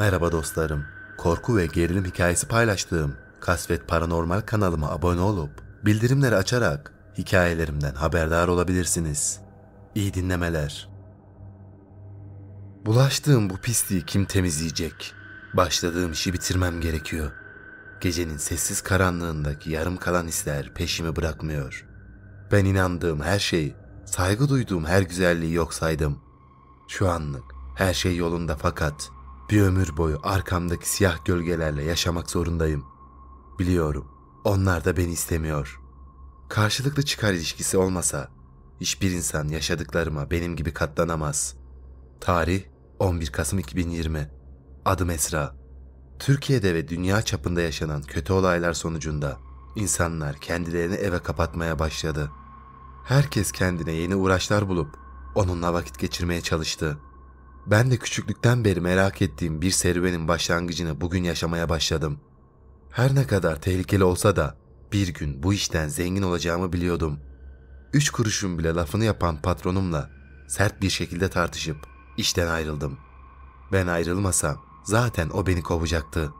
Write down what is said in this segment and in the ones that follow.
Merhaba dostlarım. Korku ve gerilim hikayesi paylaştığım Kasvet Paranormal kanalıma abone olup bildirimleri açarak hikayelerimden haberdar olabilirsiniz. İyi dinlemeler. Bulaştığım bu pisliği kim temizleyecek? Başladığım işi bitirmem gerekiyor. Gecenin sessiz karanlığındaki yarım kalan hisler peşimi bırakmıyor. Ben inandığım her şeyi, saygı duyduğum her güzelliği yok saydım. Şu anlık her şey yolunda fakat bir ömür boyu arkamdaki siyah gölgelerle yaşamak zorundayım. Biliyorum. Onlar da beni istemiyor. Karşılıklı çıkar ilişkisi olmasa hiçbir insan yaşadıklarıma benim gibi katlanamaz. Tarih 11 Kasım 2020. Adım Esra. Türkiye'de ve dünya çapında yaşanan kötü olaylar sonucunda insanlar kendilerini eve kapatmaya başladı. Herkes kendine yeni uğraşlar bulup onunla vakit geçirmeye çalıştı. Ben de küçüklükten beri merak ettiğim bir serüvenin başlangıcını bugün yaşamaya başladım. Her ne kadar tehlikeli olsa da bir gün bu işten zengin olacağımı biliyordum. Üç kuruşun bile lafını yapan patronumla sert bir şekilde tartışıp işten ayrıldım. Ben ayrılmasam zaten o beni kovacaktı.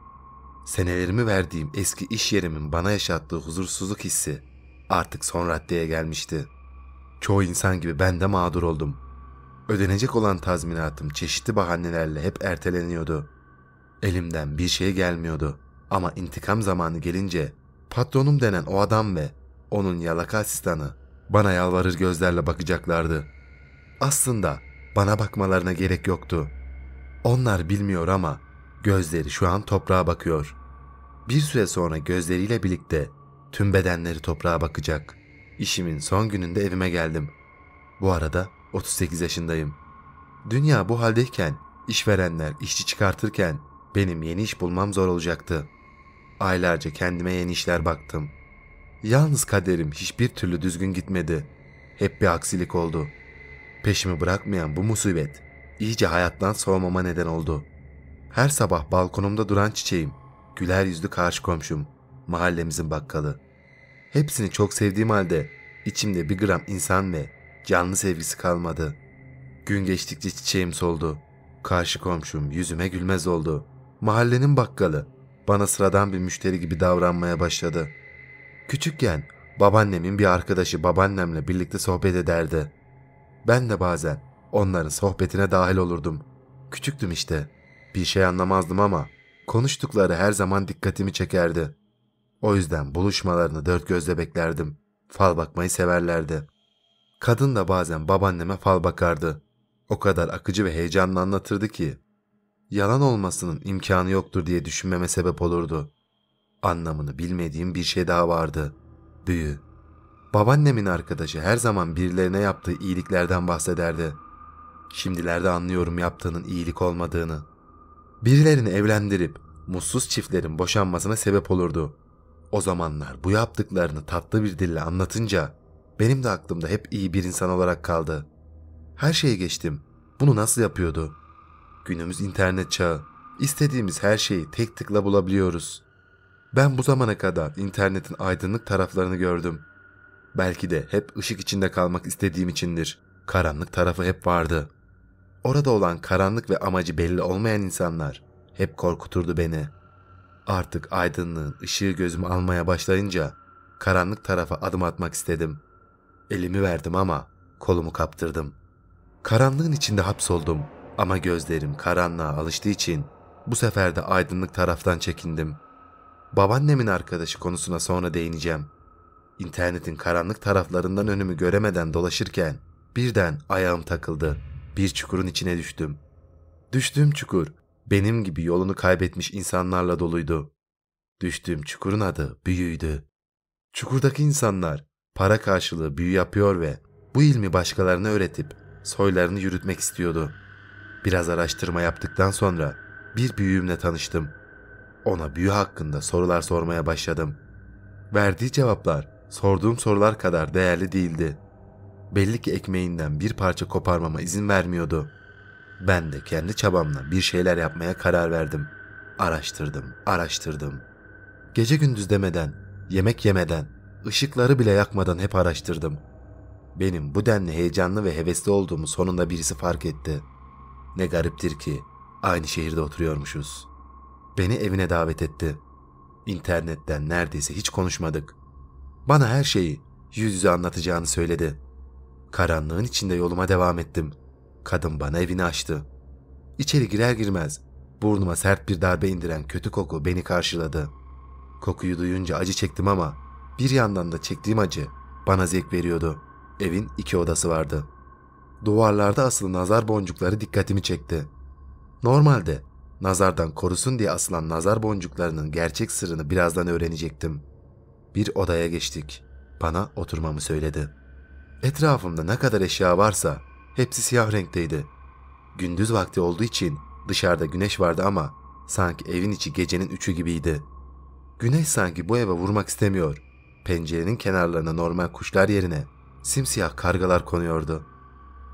Senelerimi verdiğim eski iş yerimin bana yaşattığı huzursuzluk hissi artık son raddeye gelmişti. Çoğu insan gibi ben de mağdur oldum.'' Ödenecek olan tazminatım çeşitli bahanelerle hep erteleniyordu. Elimden bir şey gelmiyordu ama intikam zamanı gelince patronum denen o adam ve onun yalaka asistanı bana yalvarır gözlerle bakacaklardı. Aslında bana bakmalarına gerek yoktu. Onlar bilmiyor ama gözleri şu an toprağa bakıyor. Bir süre sonra gözleriyle birlikte tüm bedenleri toprağa bakacak. İşimin son gününde evime geldim. Bu arada 38 yaşındayım. Dünya bu haldeyken işverenler işçi çıkartırken benim yeni iş bulmam zor olacaktı. Aylarca kendime yeni işler baktım. Yalnız kaderim hiçbir türlü düzgün gitmedi. Hep bir aksilik oldu. Peşimi bırakmayan bu musibet iyice hayattan soğumama neden oldu. Her sabah balkonumda duran çiçeğim, güler yüzlü karşı komşum, mahallemizin bakkalı. Hepsini çok sevdiğim halde içimde bir gram insan ve canlı sevgisi kalmadı. Gün geçtikçe çiçeğim soldu. Karşı komşum yüzüme gülmez oldu. Mahallenin bakkalı bana sıradan bir müşteri gibi davranmaya başladı. Küçükken babaannemin bir arkadaşı babaannemle birlikte sohbet ederdi. Ben de bazen onların sohbetine dahil olurdum. Küçüktüm işte. Bir şey anlamazdım ama konuştukları her zaman dikkatimi çekerdi. O yüzden buluşmalarını dört gözle beklerdim. Fal bakmayı severlerdi. Kadın da bazen babaanneme fal bakardı. O kadar akıcı ve heyecanlı anlatırdı ki yalan olmasının imkanı yoktur diye düşünmeme sebep olurdu. Anlamını bilmediğim bir şey daha vardı. Büyü. Babaannemin arkadaşı her zaman birilerine yaptığı iyiliklerden bahsederdi. Şimdilerde anlıyorum yaptığının iyilik olmadığını. Birilerini evlendirip mutsuz çiftlerin boşanmasına sebep olurdu. O zamanlar bu yaptıklarını tatlı bir dille anlatınca benim de aklımda hep iyi bir insan olarak kaldı. Her şeyi geçtim. Bunu nasıl yapıyordu? Günümüz internet çağı. İstediğimiz her şeyi tek tıkla bulabiliyoruz. Ben bu zamana kadar internetin aydınlık taraflarını gördüm. Belki de hep ışık içinde kalmak istediğim içindir. Karanlık tarafı hep vardı. Orada olan karanlık ve amacı belli olmayan insanlar hep korkuturdu beni. Artık aydınlığın ışığı gözüme almaya başlayınca karanlık tarafa adım atmak istedim.'' Elimi verdim ama kolumu kaptırdım. Karanlığın içinde hapsoldum ama gözlerim karanlığa alıştığı için bu sefer de aydınlık taraftan çekindim. Babaannemin arkadaşı konusuna sonra değineceğim. İnternetin karanlık taraflarından önümü göremeden dolaşırken birden ayağım takıldı. Bir çukurun içine düştüm. Düştüğüm çukur benim gibi yolunu kaybetmiş insanlarla doluydu. Düştüğüm çukurun adı büyüydü. Çukurdaki insanlar para karşılığı büyü yapıyor ve bu ilmi başkalarına öğretip soylarını yürütmek istiyordu. Biraz araştırma yaptıktan sonra bir büyüğümle tanıştım. Ona büyü hakkında sorular sormaya başladım. Verdiği cevaplar sorduğum sorular kadar değerli değildi. Belli ki ekmeğinden bir parça koparmama izin vermiyordu. Ben de kendi çabamla bir şeyler yapmaya karar verdim. Araştırdım, araştırdım. Gece gündüz demeden, yemek yemeden Işıkları bile yakmadan hep araştırdım. Benim bu denli heyecanlı ve hevesli olduğumu sonunda birisi fark etti. Ne gariptir ki aynı şehirde oturuyormuşuz. Beni evine davet etti. İnternetten neredeyse hiç konuşmadık. Bana her şeyi yüz yüze anlatacağını söyledi. Karanlığın içinde yoluma devam ettim. Kadın bana evini açtı. İçeri girer girmez burnuma sert bir darbe indiren kötü koku beni karşıladı. Kokuyu duyunca acı çektim ama bir yandan da çektiğim acı bana zevk veriyordu. Evin iki odası vardı. Duvarlarda asılı nazar boncukları dikkatimi çekti. Normalde nazardan korusun diye asılan nazar boncuklarının gerçek sırrını birazdan öğrenecektim. Bir odaya geçtik. Bana oturmamı söyledi. Etrafımda ne kadar eşya varsa hepsi siyah renkteydi. Gündüz vakti olduğu için dışarıda güneş vardı ama sanki evin içi gecenin üçü gibiydi. Güneş sanki bu eve vurmak istemiyor. Pencerenin kenarlarına normal kuşlar yerine simsiyah kargalar konuyordu.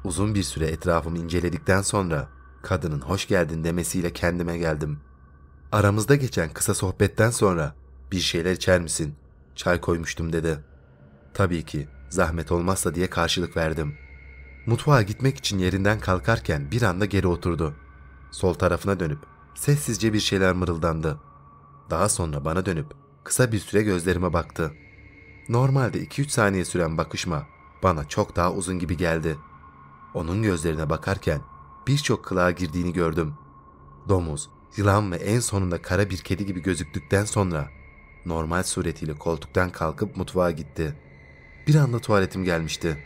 Uzun bir süre etrafımı inceledikten sonra kadının hoş geldin demesiyle kendime geldim. Aramızda geçen kısa sohbetten sonra bir şeyler içer misin? Çay koymuştum dedi. Tabii ki zahmet olmazsa diye karşılık verdim. Mutfağa gitmek için yerinden kalkarken bir anda geri oturdu. Sol tarafına dönüp sessizce bir şeyler mırıldandı. Daha sonra bana dönüp kısa bir süre gözlerime baktı.'' Normalde 2-3 saniye süren bakışma bana çok daha uzun gibi geldi. Onun gözlerine bakarken birçok kılığa girdiğini gördüm. Domuz, yılan ve en sonunda kara bir kedi gibi gözüktükten sonra normal suretiyle koltuktan kalkıp mutfağa gitti. Bir anda tuvaletim gelmişti.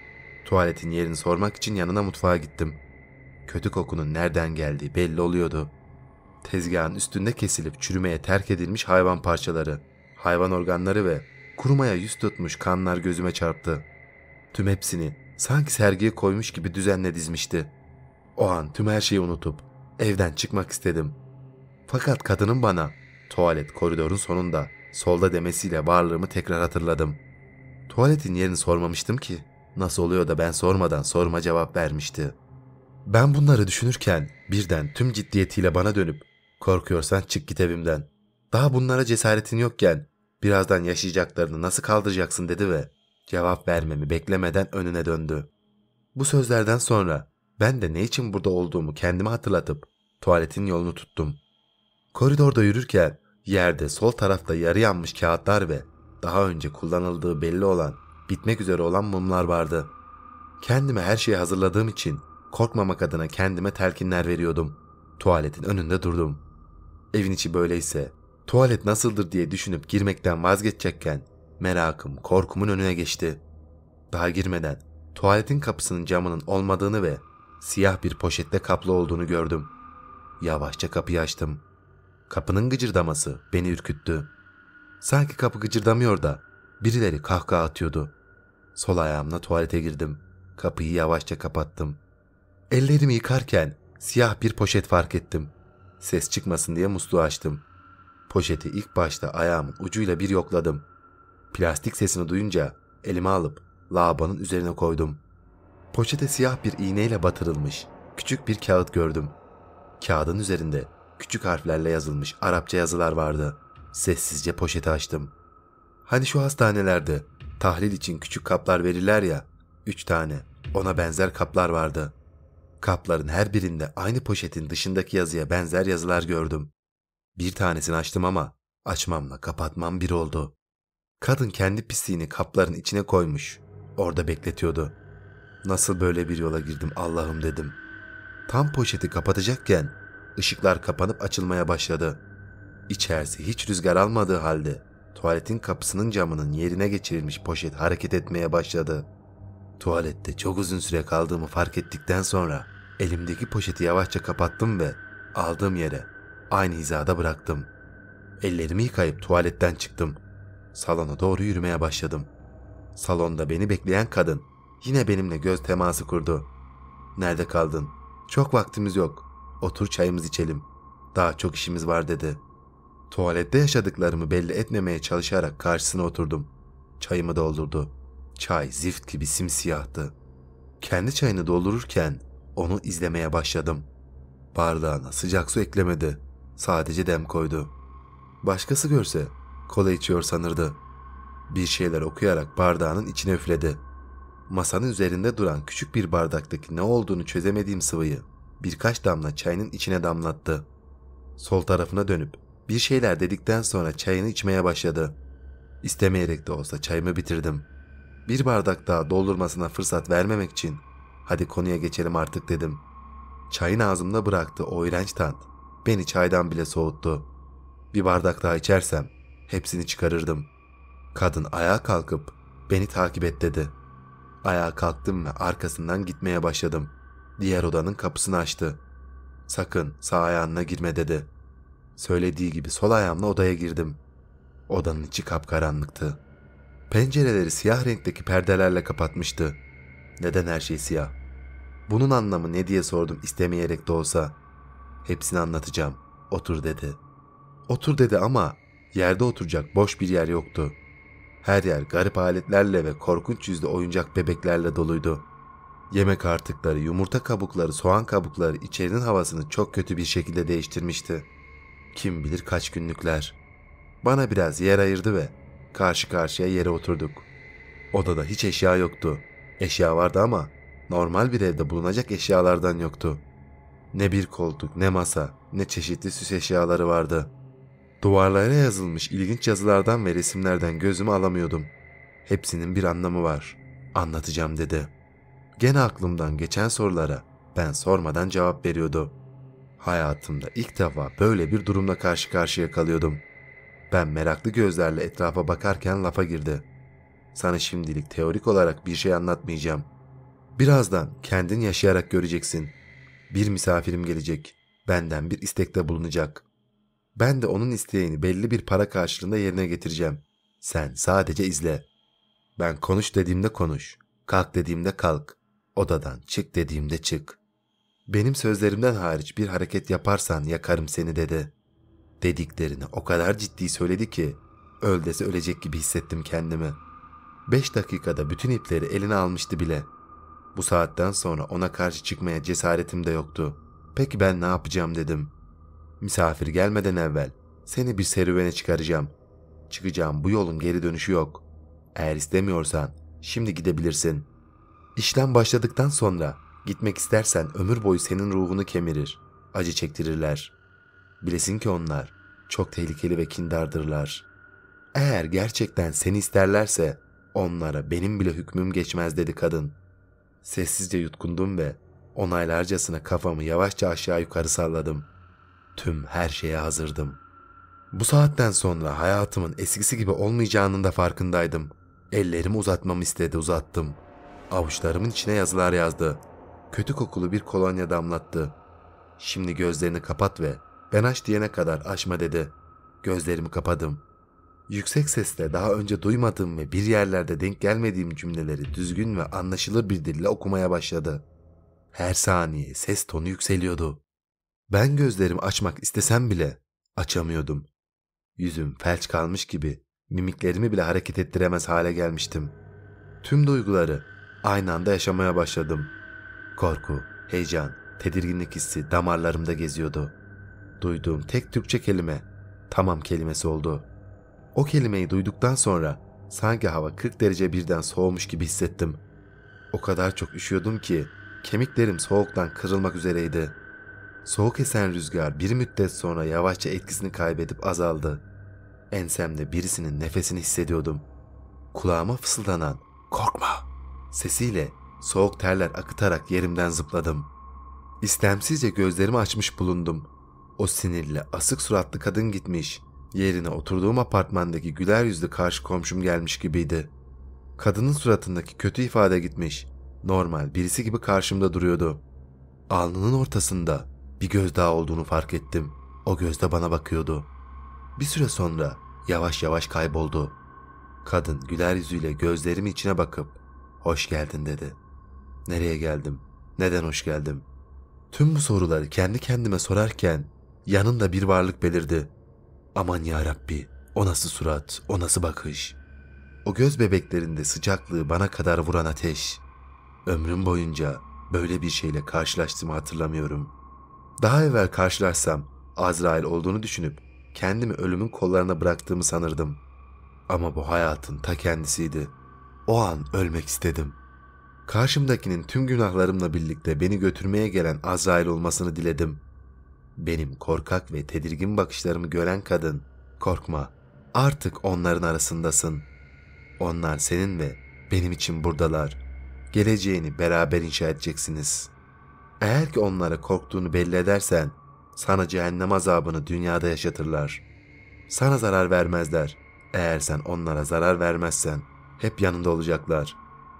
Tuvaletin yerini sormak için yanına mutfağa gittim. Kötü kokunun nereden geldiği belli oluyordu. Tezgahın üstünde kesilip çürümeye terk edilmiş hayvan parçaları, hayvan organları ve kurumaya yüz tutmuş kanlar gözüme çarptı. Tüm hepsini sanki sergiye koymuş gibi düzenle dizmişti. O an tüm her şeyi unutup evden çıkmak istedim. Fakat kadının bana tuvalet koridorun sonunda solda demesiyle varlığımı tekrar hatırladım. Tuvaletin yerini sormamıştım ki. Nasıl oluyor da ben sormadan sorma cevap vermişti. Ben bunları düşünürken birden tüm ciddiyetiyle bana dönüp korkuyorsan çık git evimden. Daha bunlara cesaretin yokken birazdan yaşayacaklarını nasıl kaldıracaksın dedi ve cevap vermemi beklemeden önüne döndü. Bu sözlerden sonra ben de ne için burada olduğumu kendime hatırlatıp tuvaletin yolunu tuttum. Koridorda yürürken yerde sol tarafta yarı yanmış kağıtlar ve daha önce kullanıldığı belli olan, bitmek üzere olan mumlar vardı. Kendime her şeyi hazırladığım için korkmamak adına kendime telkinler veriyordum. Tuvaletin önünde durdum. Evin içi böyleyse Tuvalet nasıldır diye düşünüp girmekten vazgeçecekken merakım korkumun önüne geçti. Daha girmeden tuvaletin kapısının camının olmadığını ve siyah bir poşette kaplı olduğunu gördüm. Yavaşça kapıyı açtım. Kapının gıcırdaması beni ürküttü. Sanki kapı gıcırdamıyor da birileri kahkaha atıyordu. Sol ayağımla tuvalete girdim. Kapıyı yavaşça kapattım. Ellerimi yıkarken siyah bir poşet fark ettim. Ses çıkmasın diye musluğu açtım. Poşeti ilk başta ayağımın ucuyla bir yokladım. Plastik sesini duyunca elime alıp labanın üzerine koydum. Poşete siyah bir iğneyle batırılmış küçük bir kağıt gördüm. Kağıdın üzerinde küçük harflerle yazılmış Arapça yazılar vardı. Sessizce poşeti açtım. Hani şu hastanelerde tahlil için küçük kaplar verirler ya, üç tane ona benzer kaplar vardı. Kapların her birinde aynı poşetin dışındaki yazıya benzer yazılar gördüm. Bir tanesini açtım ama açmamla kapatmam bir oldu. Kadın kendi pisliğini kapların içine koymuş. Orada bekletiyordu. Nasıl böyle bir yola girdim Allah'ım dedim. Tam poşeti kapatacakken ışıklar kapanıp açılmaya başladı. İçerisi hiç rüzgar almadığı halde tuvaletin kapısının camının yerine geçirilmiş poşet hareket etmeye başladı. Tuvalette çok uzun süre kaldığımı fark ettikten sonra elimdeki poşeti yavaşça kapattım ve aldığım yere aynı hizada bıraktım. Ellerimi yıkayıp tuvaletten çıktım. Salona doğru yürümeye başladım. Salonda beni bekleyen kadın yine benimle göz teması kurdu. Nerede kaldın? Çok vaktimiz yok. Otur çayımız içelim. Daha çok işimiz var dedi. Tuvalette yaşadıklarımı belli etmemeye çalışarak karşısına oturdum. Çayımı doldurdu. Çay zift gibi simsiyahtı. Kendi çayını doldururken onu izlemeye başladım. Bardağına sıcak su eklemedi. Sadece dem koydu. Başkası görse kola içiyor sanırdı. Bir şeyler okuyarak bardağının içine üfledi. Masanın üzerinde duran küçük bir bardaktaki ne olduğunu çözemediğim sıvıyı birkaç damla çayının içine damlattı. Sol tarafına dönüp bir şeyler dedikten sonra çayını içmeye başladı. İstemeyerek de olsa çayımı bitirdim. Bir bardak daha doldurmasına fırsat vermemek için hadi konuya geçelim artık dedim. Çayın ağzımda bıraktığı o iğrenç tat beni çaydan bile soğuttu. Bir bardak daha içersem hepsini çıkarırdım. Kadın ayağa kalkıp beni takip et dedi. Ayağa kalktım ve arkasından gitmeye başladım. Diğer odanın kapısını açtı. Sakın sağ ayağına girme dedi. Söylediği gibi sol ayağımla odaya girdim. Odanın içi kapkaranlıktı. Pencereleri siyah renkteki perdelerle kapatmıştı. Neden her şey siyah? Bunun anlamı ne diye sordum istemeyerek de olsa. Hepsini anlatacağım. Otur dedi. Otur dedi ama yerde oturacak boş bir yer yoktu. Her yer garip aletlerle ve korkunç yüzlü oyuncak bebeklerle doluydu. Yemek artıkları, yumurta kabukları, soğan kabukları içerinin havasını çok kötü bir şekilde değiştirmişti. Kim bilir kaç günlükler. Bana biraz yer ayırdı ve karşı karşıya yere oturduk. Odada hiç eşya yoktu. Eşya vardı ama normal bir evde bulunacak eşyalardan yoktu.'' Ne bir koltuk, ne masa, ne çeşitli süs eşyaları vardı. Duvarlara yazılmış ilginç yazılardan ve resimlerden gözümü alamıyordum. Hepsinin bir anlamı var. Anlatacağım dedi. Gene aklımdan geçen sorulara ben sormadan cevap veriyordu. Hayatımda ilk defa böyle bir durumla karşı karşıya kalıyordum. Ben meraklı gözlerle etrafa bakarken lafa girdi. Sana şimdilik teorik olarak bir şey anlatmayacağım. Birazdan kendin yaşayarak göreceksin.'' Bir misafirim gelecek. Benden bir istekte bulunacak. Ben de onun isteğini belli bir para karşılığında yerine getireceğim. Sen sadece izle. Ben konuş dediğimde konuş. Kalk dediğimde kalk. Odadan çık dediğimde çık. Benim sözlerimden hariç bir hareket yaparsan yakarım seni dedi. Dediklerini o kadar ciddi söyledi ki öldese ölecek gibi hissettim kendimi. Beş dakikada bütün ipleri eline almıştı bile.'' Bu saatten sonra ona karşı çıkmaya cesaretim de yoktu. Peki ben ne yapacağım dedim. Misafir gelmeden evvel seni bir serüvene çıkaracağım. Çıkacağım bu yolun geri dönüşü yok. Eğer istemiyorsan şimdi gidebilirsin. İşlem başladıktan sonra gitmek istersen ömür boyu senin ruhunu kemirir. Acı çektirirler. Bilesin ki onlar çok tehlikeli ve kindardırlar. Eğer gerçekten seni isterlerse onlara benim bile hükmüm geçmez dedi kadın.'' Sessizce yutkundum ve onaylarcasına kafamı yavaşça aşağı yukarı salladım. Tüm her şeye hazırdım. Bu saatten sonra hayatımın eskisi gibi olmayacağının da farkındaydım. Ellerimi uzatmamı istedi uzattım. Avuçlarımın içine yazılar yazdı. Kötü kokulu bir kolonya damlattı. Şimdi gözlerini kapat ve ben aç diyene kadar açma dedi. Gözlerimi kapadım.'' Yüksek sesle daha önce duymadığım ve bir yerlerde denk gelmediğim cümleleri düzgün ve anlaşılır bir dille okumaya başladı. Her saniye ses tonu yükseliyordu. Ben gözlerimi açmak istesem bile açamıyordum. Yüzüm felç kalmış gibi mimiklerimi bile hareket ettiremez hale gelmiştim. Tüm duyguları aynı anda yaşamaya başladım. Korku, heyecan, tedirginlik hissi damarlarımda geziyordu. Duyduğum tek Türkçe kelime tamam kelimesi oldu. O kelimeyi duyduktan sonra sanki hava 40 derece birden soğumuş gibi hissettim. O kadar çok üşüyordum ki kemiklerim soğuktan kırılmak üzereydi. Soğuk esen rüzgar bir müddet sonra yavaşça etkisini kaybedip azaldı. Ensemde birisinin nefesini hissediyordum. Kulağıma fısıldanan "Korkma!" sesiyle soğuk terler akıtarak yerimden zıpladım. İstemsizce gözlerimi açmış bulundum. O sinirli, asık suratlı kadın gitmiş. Yerine oturduğum apartmandaki güler yüzlü karşı komşum gelmiş gibiydi. Kadının suratındaki kötü ifade gitmiş. Normal birisi gibi karşımda duruyordu. Alnının ortasında bir göz daha olduğunu fark ettim. O gözde bana bakıyordu. Bir süre sonra yavaş yavaş kayboldu. Kadın güler yüzüyle gözlerimin içine bakıp hoş geldin dedi. Nereye geldim? Neden hoş geldim? Tüm bu soruları kendi kendime sorarken yanında bir varlık belirdi. Aman ya Rabbi, o nasıl surat, o nasıl bakış. O göz bebeklerinde sıcaklığı bana kadar vuran ateş. Ömrüm boyunca böyle bir şeyle karşılaştığımı hatırlamıyorum. Daha evvel karşılaşsam Azrail olduğunu düşünüp kendimi ölümün kollarına bıraktığımı sanırdım. Ama bu hayatın ta kendisiydi. O an ölmek istedim. Karşımdakinin tüm günahlarımla birlikte beni götürmeye gelen Azrail olmasını diledim.'' Benim korkak ve tedirgin bakışlarımı gören kadın, "Korkma. Artık onların arasındasın. Onlar senin ve benim için buradalar. Geleceğini beraber inşa edeceksiniz. Eğer ki onlara korktuğunu belli edersen, sana cehennem azabını dünyada yaşatırlar. Sana zarar vermezler. Eğer sen onlara zarar vermezsen, hep yanında olacaklar.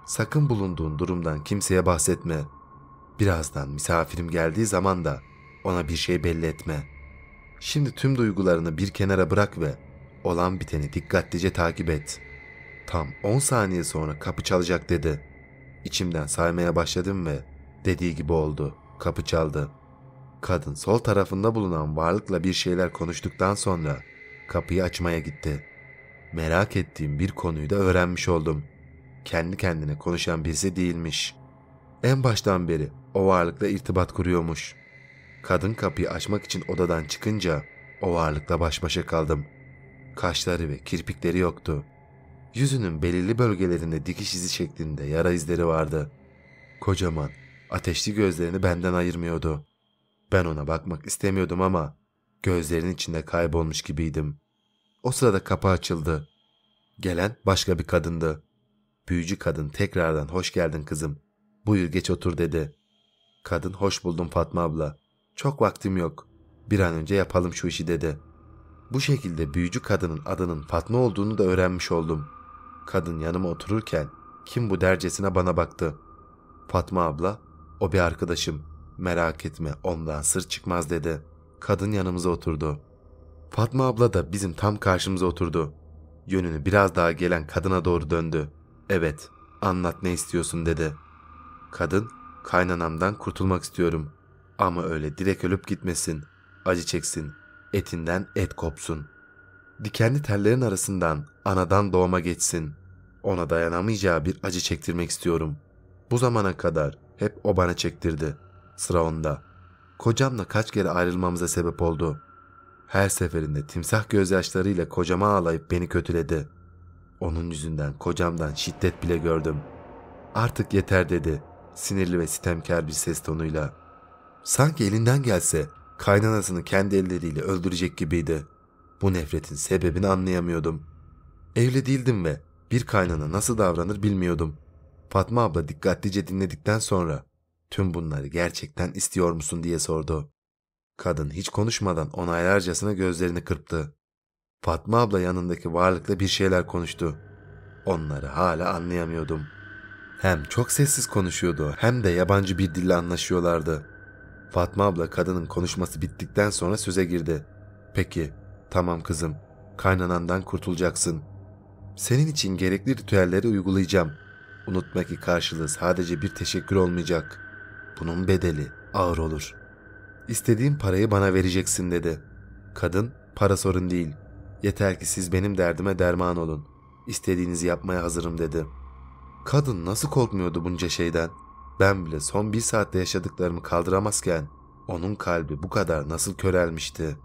Sakın bulunduğun durumdan kimseye bahsetme. Birazdan misafirim geldiği zaman da ona bir şey belli etme. Şimdi tüm duygularını bir kenara bırak ve olan biteni dikkatlice takip et. Tam 10 saniye sonra kapı çalacak dedi. İçimden saymaya başladım ve dediği gibi oldu. Kapı çaldı. Kadın sol tarafında bulunan varlıkla bir şeyler konuştuktan sonra kapıyı açmaya gitti. Merak ettiğim bir konuyu da öğrenmiş oldum. Kendi kendine konuşan birisi değilmiş. En baştan beri o varlıkla irtibat kuruyormuş. Kadın kapıyı açmak için odadan çıkınca o varlıkla baş başa kaldım. Kaşları ve kirpikleri yoktu. Yüzünün belirli bölgelerinde dikiş izi şeklinde yara izleri vardı. Kocaman, ateşli gözlerini benden ayırmıyordu. Ben ona bakmak istemiyordum ama gözlerinin içinde kaybolmuş gibiydim. O sırada kapı açıldı. Gelen başka bir kadındı. Büyücü kadın tekrardan hoş geldin kızım. Buyur geç otur dedi. Kadın hoş buldum Fatma abla. Çok vaktim yok. Bir an önce yapalım şu işi dedi. Bu şekilde büyücü kadının adının Fatma olduğunu da öğrenmiş oldum. Kadın yanıma otururken kim bu dercesine bana baktı. Fatma abla, o bir arkadaşım. Merak etme ondan sır çıkmaz dedi. Kadın yanımıza oturdu. Fatma abla da bizim tam karşımıza oturdu. Yönünü biraz daha gelen kadına doğru döndü. Evet, anlat ne istiyorsun dedi. Kadın, kaynanamdan kurtulmak istiyorum. Ama öyle direkt ölüp gitmesin, acı çeksin, etinden et kopsun. Dikenli tellerin arasından anadan doğma geçsin. Ona dayanamayacağı bir acı çektirmek istiyorum. Bu zamana kadar hep o bana çektirdi. Sıra onda. Kocamla kaç kere ayrılmamıza sebep oldu. Her seferinde timsah gözyaşlarıyla kocama ağlayıp beni kötüledi. Onun yüzünden kocamdan şiddet bile gördüm. Artık yeter dedi sinirli ve sitemkar bir ses tonuyla.'' Sanki elinden gelse kaynanasını kendi elleriyle öldürecek gibiydi. Bu nefretin sebebini anlayamıyordum. Evli değildim ve bir kaynana nasıl davranır bilmiyordum. Fatma abla dikkatlice dinledikten sonra tüm bunları gerçekten istiyor musun diye sordu. Kadın hiç konuşmadan onaylarcasına gözlerini kırptı. Fatma abla yanındaki varlıkla bir şeyler konuştu. Onları hala anlayamıyordum. Hem çok sessiz konuşuyordu hem de yabancı bir dille anlaşıyorlardı. Fatma abla kadının konuşması bittikten sonra söze girdi. Peki, tamam kızım, kaynanandan kurtulacaksın. Senin için gerekli ritüelleri uygulayacağım. Unutma ki karşılığı sadece bir teşekkür olmayacak. Bunun bedeli ağır olur. İstediğin parayı bana vereceksin dedi. Kadın, para sorun değil. Yeter ki siz benim derdime derman olun. İstediğinizi yapmaya hazırım dedi. Kadın nasıl korkmuyordu bunca şeyden? Ben bile son bir saatte yaşadıklarımı kaldıramazken onun kalbi bu kadar nasıl körelmişti.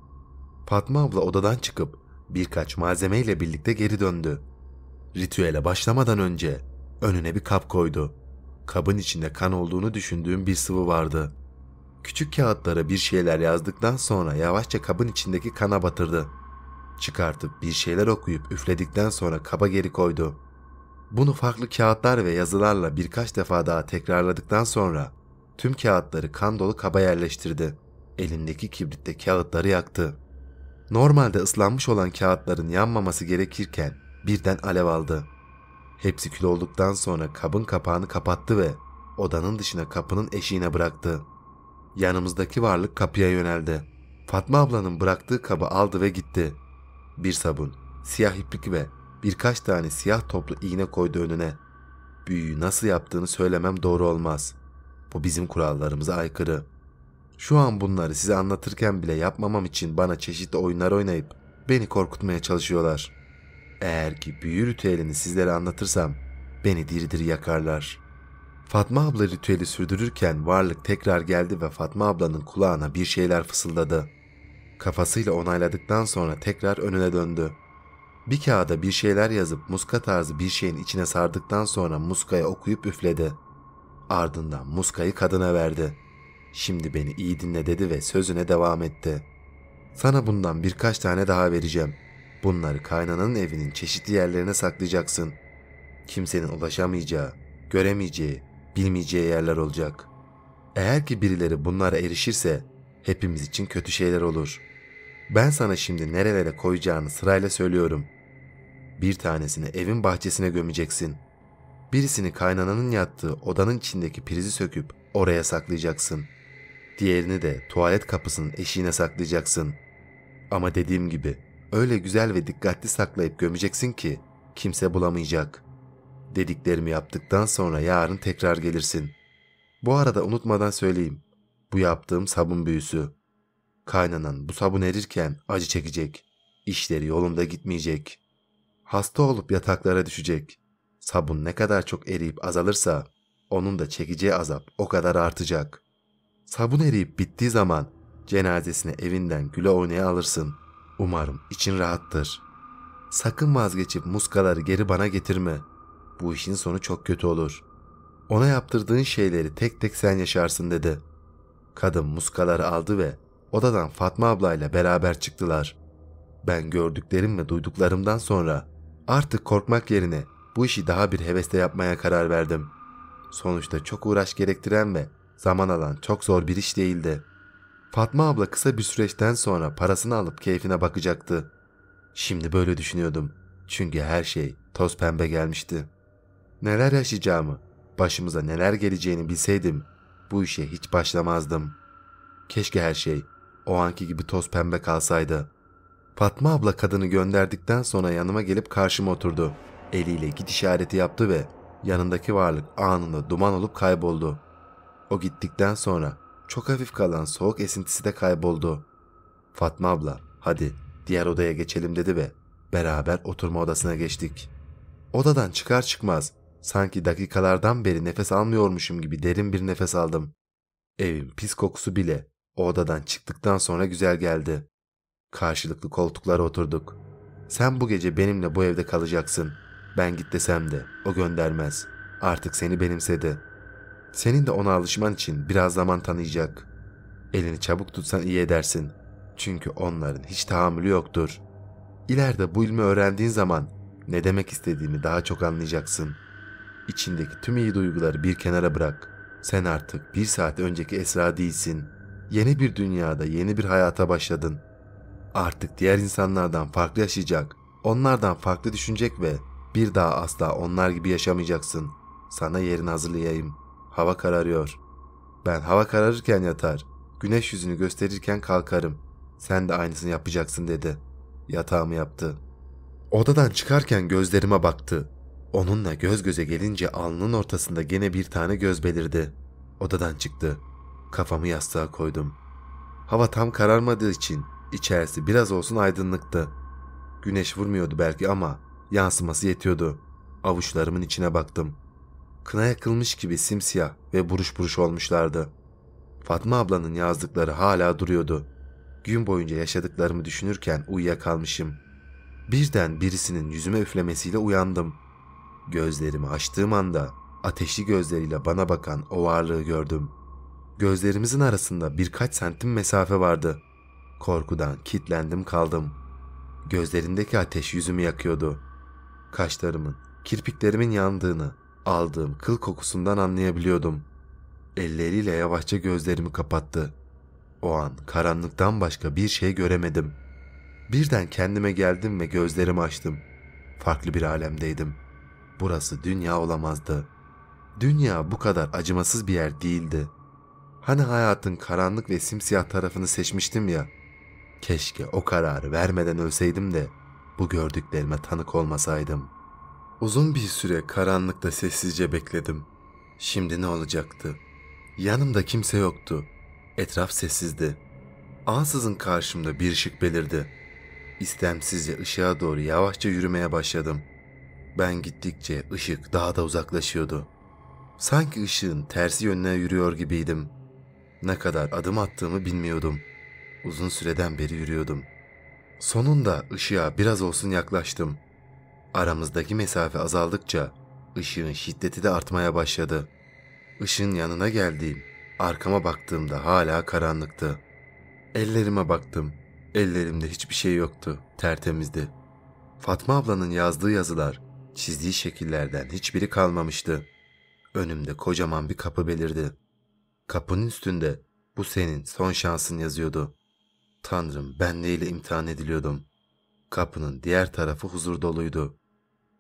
Fatma abla odadan çıkıp birkaç malzemeyle birlikte geri döndü. Ritüele başlamadan önce önüne bir kap koydu. Kabın içinde kan olduğunu düşündüğüm bir sıvı vardı. Küçük kağıtlara bir şeyler yazdıktan sonra yavaşça kabın içindeki kana batırdı. Çıkartıp bir şeyler okuyup üfledikten sonra kaba geri koydu.'' Bunu farklı kağıtlar ve yazılarla birkaç defa daha tekrarladıktan sonra tüm kağıtları kan dolu kaba yerleştirdi. Elindeki kibritte kağıtları yaktı. Normalde ıslanmış olan kağıtların yanmaması gerekirken birden alev aldı. Hepsi kül olduktan sonra kabın kapağını kapattı ve odanın dışına kapının eşiğine bıraktı. Yanımızdaki varlık kapıya yöneldi. Fatma ablanın bıraktığı kabı aldı ve gitti. Bir sabun, siyah iplik ve birkaç tane siyah toplu iğne koydu önüne. Büyüyü nasıl yaptığını söylemem doğru olmaz. Bu bizim kurallarımıza aykırı. Şu an bunları size anlatırken bile yapmamam için bana çeşitli oyunlar oynayıp beni korkutmaya çalışıyorlar. Eğer ki büyü ritüelini sizlere anlatırsam beni diri diri yakarlar. Fatma abla ritüeli sürdürürken varlık tekrar geldi ve Fatma ablanın kulağına bir şeyler fısıldadı. Kafasıyla onayladıktan sonra tekrar önüne döndü. Bir kağıda bir şeyler yazıp muska tarzı bir şeyin içine sardıktan sonra muskaya okuyup üfledi. Ardından muskayı kadına verdi. Şimdi beni iyi dinle dedi ve sözüne devam etti. Sana bundan birkaç tane daha vereceğim. Bunları kaynananın evinin çeşitli yerlerine saklayacaksın. Kimsenin ulaşamayacağı, göremeyeceği, bilmeyeceği yerler olacak. Eğer ki birileri bunlara erişirse hepimiz için kötü şeyler olur. Ben sana şimdi nerelere koyacağını sırayla söylüyorum. Bir tanesini evin bahçesine gömeceksin. Birisini kaynananın yattığı odanın içindeki prizi söküp oraya saklayacaksın. Diğerini de tuvalet kapısının eşiğine saklayacaksın. Ama dediğim gibi öyle güzel ve dikkatli saklayıp gömeceksin ki kimse bulamayacak. Dediklerimi yaptıktan sonra yarın tekrar gelirsin. Bu arada unutmadan söyleyeyim. Bu yaptığım sabun büyüsü. Kaynanan bu sabun erirken acı çekecek. İşleri yolunda gitmeyecek.'' hasta olup yataklara düşecek. Sabun ne kadar çok eriyip azalırsa onun da çekeceği azap o kadar artacak. Sabun eriyip bittiği zaman cenazesini evinden güle oynaya alırsın. Umarım için rahattır. Sakın vazgeçip muskaları geri bana getirme. Bu işin sonu çok kötü olur. Ona yaptırdığın şeyleri tek tek sen yaşarsın dedi. Kadın muskaları aldı ve odadan Fatma ablayla beraber çıktılar. Ben gördüklerim ve duyduklarımdan sonra Artık korkmak yerine bu işi daha bir hevesle yapmaya karar verdim. Sonuçta çok uğraş gerektiren ve zaman alan çok zor bir iş değildi. Fatma abla kısa bir süreçten sonra parasını alıp keyfine bakacaktı. Şimdi böyle düşünüyordum. Çünkü her şey toz pembe gelmişti. Neler yaşayacağımı, başımıza neler geleceğini bilseydim bu işe hiç başlamazdım. Keşke her şey o anki gibi toz pembe kalsaydı. Fatma abla kadını gönderdikten sonra yanıma gelip karşıma oturdu. Eliyle git işareti yaptı ve yanındaki varlık anında duman olup kayboldu. O gittikten sonra çok hafif kalan soğuk esintisi de kayboldu. Fatma abla hadi diğer odaya geçelim dedi ve beraber oturma odasına geçtik. Odadan çıkar çıkmaz sanki dakikalardan beri nefes almıyormuşum gibi derin bir nefes aldım. Evin pis kokusu bile o odadan çıktıktan sonra güzel geldi. Karşılıklı koltuklara oturduk. Sen bu gece benimle bu evde kalacaksın. Ben git desem de o göndermez. Artık seni benimsedi. Senin de ona alışman için biraz zaman tanıyacak. Elini çabuk tutsan iyi edersin. Çünkü onların hiç tahammülü yoktur. İleride bu ilmi öğrendiğin zaman ne demek istediğimi daha çok anlayacaksın. İçindeki tüm iyi duyguları bir kenara bırak. Sen artık bir saat önceki Esra değilsin. Yeni bir dünyada yeni bir hayata başladın. Artık diğer insanlardan farklı yaşayacak, onlardan farklı düşünecek ve bir daha asla onlar gibi yaşamayacaksın. Sana yerini hazırlayayım. Hava kararıyor. Ben hava kararırken yatar, güneş yüzünü gösterirken kalkarım. Sen de aynısını yapacaksın dedi. Yatağımı yaptı. Odadan çıkarken gözlerime baktı. Onunla göz göze gelince alnının ortasında gene bir tane göz belirdi. Odadan çıktı. Kafamı yastığa koydum. Hava tam kararmadığı için İçerisi biraz olsun aydınlıktı. Güneş vurmuyordu belki ama yansıması yetiyordu. Avuçlarımın içine baktım. Kına yakılmış gibi simsiyah ve buruş buruş olmuşlardı. Fatma ablanın yazdıkları hala duruyordu. Gün boyunca yaşadıklarımı düşünürken uyuyakalmışım. Birden birisinin yüzüme üflemesiyle uyandım. Gözlerimi açtığım anda ateşli gözleriyle bana bakan o varlığı gördüm. Gözlerimizin arasında birkaç santim mesafe vardı. Korkudan kitlendim kaldım. Gözlerindeki ateş yüzümü yakıyordu. Kaşlarımın, kirpiklerimin yandığını, aldığım kıl kokusundan anlayabiliyordum. Elleriyle yavaşça gözlerimi kapattı. O an karanlıktan başka bir şey göremedim. Birden kendime geldim ve gözlerimi açtım. Farklı bir alemdeydim. Burası dünya olamazdı. Dünya bu kadar acımasız bir yer değildi. Hani hayatın karanlık ve simsiyah tarafını seçmiştim ya. Keşke o kararı vermeden ölseydim de bu gördüklerime tanık olmasaydım. Uzun bir süre karanlıkta sessizce bekledim. Şimdi ne olacaktı? Yanımda kimse yoktu. Etraf sessizdi. Ansızın karşımda bir ışık belirdi. İstemsizce ışığa doğru yavaşça yürümeye başladım. Ben gittikçe ışık daha da uzaklaşıyordu. Sanki ışığın tersi yönüne yürüyor gibiydim. Ne kadar adım attığımı bilmiyordum. Uzun süreden beri yürüyordum. Sonunda ışığa biraz olsun yaklaştım. Aramızdaki mesafe azaldıkça ışığın şiddeti de artmaya başladı. Işığın yanına geldiğim, arkama baktığımda hala karanlıktı. Ellerime baktım. Ellerimde hiçbir şey yoktu. Tertemizdi. Fatma ablanın yazdığı yazılar, çizdiği şekillerden hiçbiri kalmamıştı. Önümde kocaman bir kapı belirdi. Kapının üstünde bu senin son şansın yazıyordu. Tanrım ben neyle imtihan ediliyordum. Kapının diğer tarafı huzur doluydu.